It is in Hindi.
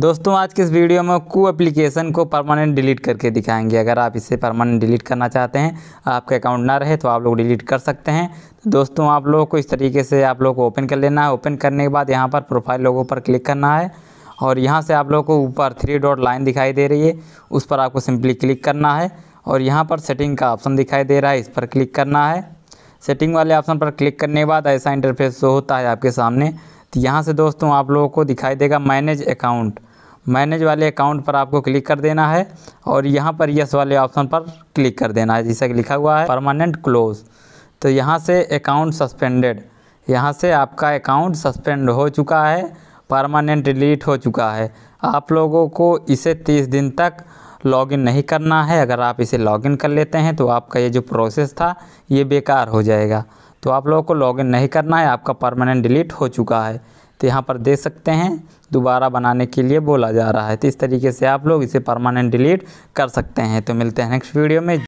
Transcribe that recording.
दोस्तों आज के इस वीडियो में कू एप्लीकेशन को परमानेंट डिलीट करके दिखाएंगे अगर आप इसे परमानेंट डिलीट करना चाहते हैं आपका अकाउंट ना रहे तो आप लोग डिलीट कर सकते हैं तो दोस्तों आप लोगों को इस तरीके से आप लोग को ओपन कर लेना है ओपन करने के बाद यहाँ पर प्रोफाइल लोगों पर क्लिक करना है और यहाँ से आप लोगों को ऊपर थ्री डॉट लाइन दिखाई दे रही है उस पर आपको सिंपली क्लिक करना है और यहाँ पर सेटिंग का ऑप्शन दिखाई दे रहा है इस पर क्लिक करना है सेटिंग वाले ऑप्शन पर क्लिक करने के बाद ऐसा इंटरफेस होता है आपके सामने तो यहाँ से दोस्तों आप लोगों को दिखाई देगा मैनेज अकाउंट मैनेज वाले अकाउंट पर आपको क्लिक कर देना है और यहाँ पर यस वाले ऑप्शन पर क्लिक कर देना है जैसा कि लिखा हुआ है परमानेंट क्लोज तो यहाँ से अकाउंट सस्पेंडेड यहाँ से आपका अकाउंट सस्पेंड हो चुका है परमानेंट डिलीट हो चुका है आप लोगों को इसे तीस दिन तक लॉगिन नहीं करना है अगर आप इसे लॉगिन कर लेते हैं तो आपका ये जो प्रोसेस था ये बेकार हो जाएगा तो आप लोगों को लॉगिन नहीं करना है आपका परमानेंट डिलीट हो चुका है तो यहाँ पर देख सकते हैं दोबारा बनाने के लिए बोला जा रहा है तो इस तरीके से आप लोग इसे परमानेंट डिलीट कर सकते हैं तो मिलते हैं नेक्स्ट वीडियो में